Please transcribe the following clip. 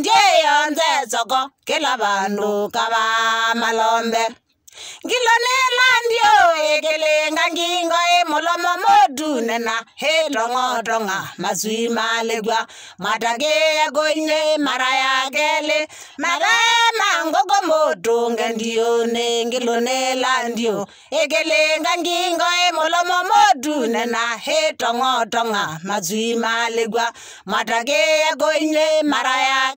ndiyeyonze zoko kila bantu kabamalombe ngilonela ndioyekelenga ngingo emolomo modunena hedongodonga mazwi malegwa matake yagonye mara yakele makamangogo modunga ndiyone ngilonela ndio ekelenga ngingo emolomo modunena hedongodonga mazwi malegwa matake yagonye mara ya